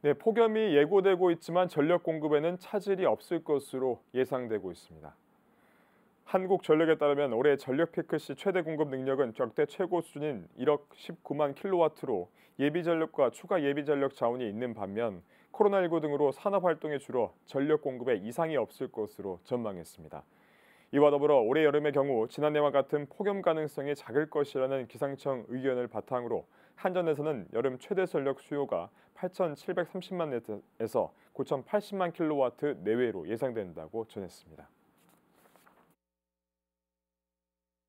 네, 폭염이 예고되고 있지만 전력 공급에는 차질이 없을 것으로 예상되고 있습니다. 한국전력에 따르면 올해 전력 피크 시 최대 공급 능력은 역대 최고 수준인 1억 19만 킬로와트로 예비 전력과 추가 예비 전력 자원이 있는 반면 코로나19 등으로 산업 활동이 줄어 전력 공급에 이상이 없을 것으로 전망했습니다. 이와 더불어 올해 여름의 경우 지난해와 같은 폭염 가능성이 작을 것이라는 기상청 의견을 바탕으로 한전에서는 여름 최대 전력 수요가 8,730만 네트에서 9,080만 킬로와트 내외로 예상된다고 전했습니다.